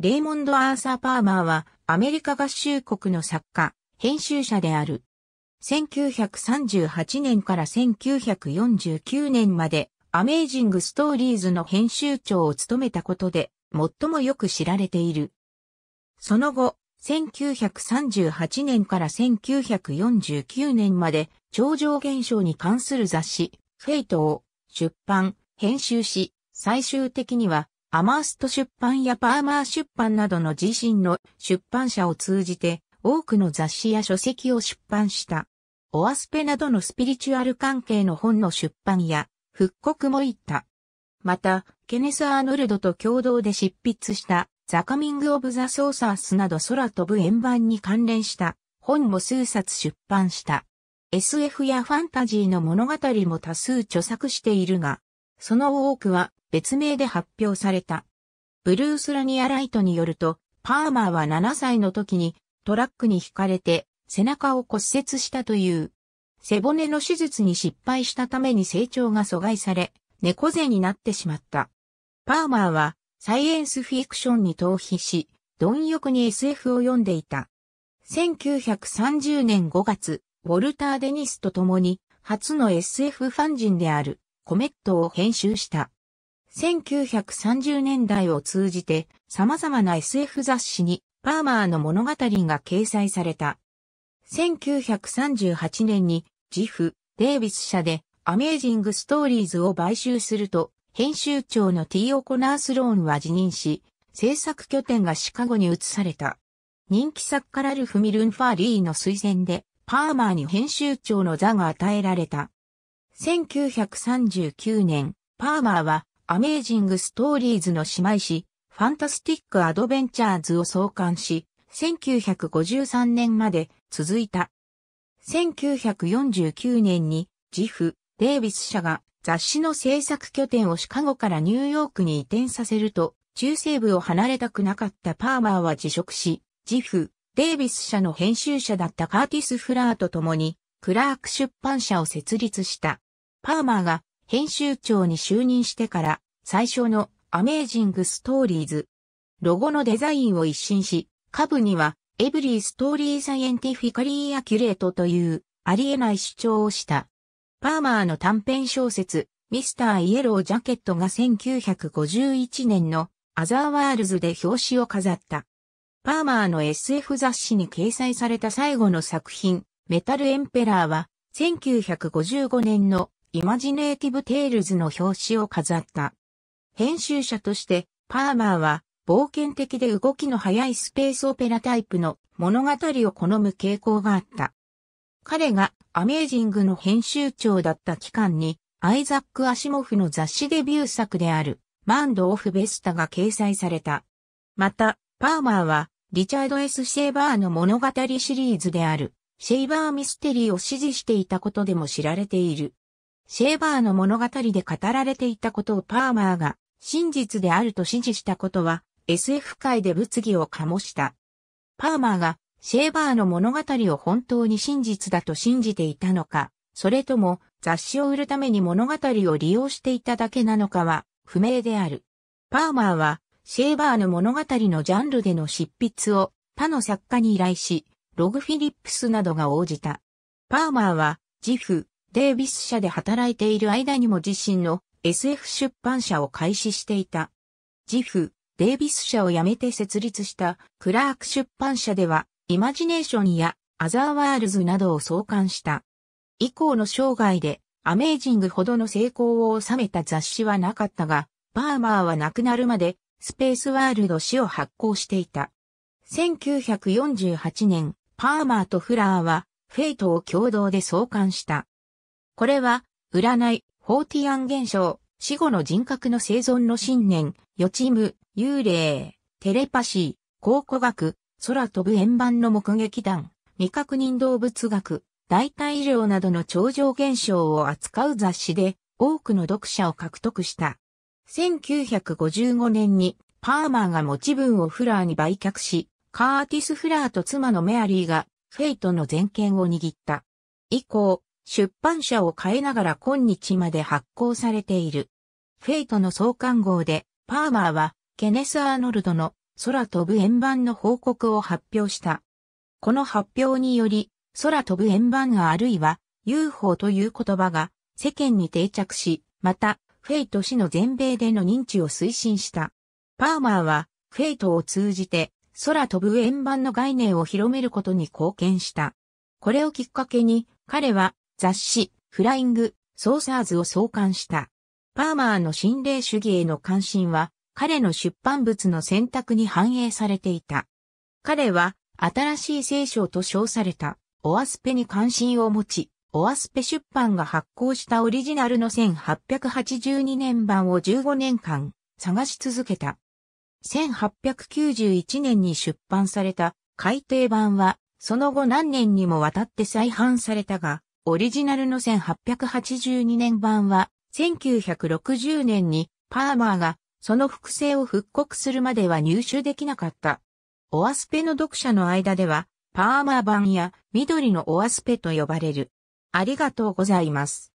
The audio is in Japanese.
レイモンド・アーサー・パーマーはアメリカ合衆国の作家、編集者である。1938年から1949年までアメージング・ストーリーズの編集長を務めたことで最もよく知られている。その後、1938年から1949年まで超常現象に関する雑誌、フェイトを出版、編集し、最終的にはアマースト出版やパーマー出版などの自身の出版社を通じて多くの雑誌や書籍を出版した。オアスペなどのスピリチュアル関係の本の出版や復刻も行った。また、ケネス・アーノルドと共同で執筆したザカミング・オブ・ザ・ソーサースなど空飛ぶ円盤に関連した本も数冊出版した。SF やファンタジーの物語も多数著作しているが、その多くは別名で発表された。ブルース・ラニア・ライトによると、パーマーは7歳の時にトラックに惹かれて背中を骨折したという。背骨の手術に失敗したために成長が阻害され、猫背になってしまった。パーマーはサイエンスフィクションに逃避し、貪欲に SF を読んでいた。1930年5月、ウォルター・デニスと共に初の SF ファン人である。コメットを編集した。1930年代を通じて様々な SF 雑誌にパーマーの物語が掲載された。1938年にジフ・デイビス社でアメージング・ストーリーズを買収すると、編集長の T・ オコナース・ローンは辞任し、制作拠点がシカゴに移された。人気作家ラルフ・ミルンファーリーの推薦で、パーマーに編集長の座が与えられた。1939年、パーマーはアメージングストーリーズの姉妹誌、ファンタスティック・アドベンチャーズを創刊し、1953年まで続いた。1949年に、ジフ・デイビス社が雑誌の制作拠点をシカゴからニューヨークに移転させると、中西部を離れたくなかったパーマーは辞職し、ジフ・デイビス社の編集者だったカーティス・フラーと共に、クラーク出版社を設立した。パーマーが編集長に就任してから最初のアメージングストーリーズ。ロゴのデザインを一新し、下部にはエブリーストーリーサイエンティフィカリーアキュレートというありえない主張をした。パーマーの短編小説、ミスターイエロージャケットが1951年のアザーワールズで表紙を飾った。パーマーの SF 雑誌に掲載された最後の作品、メタルエンペラーは1955年のイマジネーティブ・テイルズの表紙を飾った。編集者として、パーマーは、冒険的で動きの速いスペースオペラタイプの物語を好む傾向があった。彼がアメージングの編集長だった期間に、アイザック・アシモフの雑誌デビュー作である、マンド・オフ・ベスタが掲載された。また、パーマーは、リチャード・ S・ シェーバーの物語シリーズである、シェイバー・ミステリーを支持していたことでも知られている。シェーバーの物語で語られていたことをパーマーが真実であると指示したことは SF 界で物議を醸した。パーマーがシェーバーの物語を本当に真実だと信じていたのか、それとも雑誌を売るために物語を利用していただけなのかは不明である。パーマーはシェーバーの物語のジャンルでの執筆を他の作家に依頼し、ログ・フィリップスなどが応じた。パーマーは、自負、デイビス社で働いている間にも自身の SF 出版社を開始していた。ジフ、デイビス社を辞めて設立したクラーク出版社では、イマジネーションやアザーワールズなどを創刊した。以降の生涯で、アメージングほどの成功を収めた雑誌はなかったが、パーマーは亡くなるまで、スペースワールド誌を発行していた。1948年、パーマーとフラーは、フェイトを共同で創刊した。これは、占い、フォーティアン現象、死後の人格の生存の信念、予知夢、幽霊、テレパシー、考古学、空飛ぶ円盤の目撃談、未確認動物学、代替医療などの超常現象を扱う雑誌で多くの読者を獲得した。1955年にパーマーが持ち分をフラーに売却し、カーティス・フラーと妻のメアリーがフェイトの全権を握った。以降、出版社を変えながら今日まで発行されている。フェイトの創刊号で、パーマーは、ケネス・アーノルドの空飛ぶ円盤の報告を発表した。この発表により、空飛ぶ円盤があるいは UFO という言葉が世間に定着し、また、フェイト氏の全米での認知を推進した。パーマーは、フェイトを通じて、空飛ぶ円盤の概念を広めることに貢献した。これをきっかけに、彼は雑誌、フライング、ソーサーズを創刊した。パーマーの心霊主義への関心は、彼の出版物の選択に反映されていた。彼は、新しい聖書と称された、オアスペに関心を持ち、オアスペ出版が発行したオリジナルの1882年版を15年間探し続けた。1891年に出版された改訂版は、その後何年にもわたって再版されたが、オリジナルの1882年版は、1960年にパーマーがその複製を復刻するまでは入手できなかった。オアスペの読者の間では、パーマー版や緑のオアスペと呼ばれる。ありがとうございます。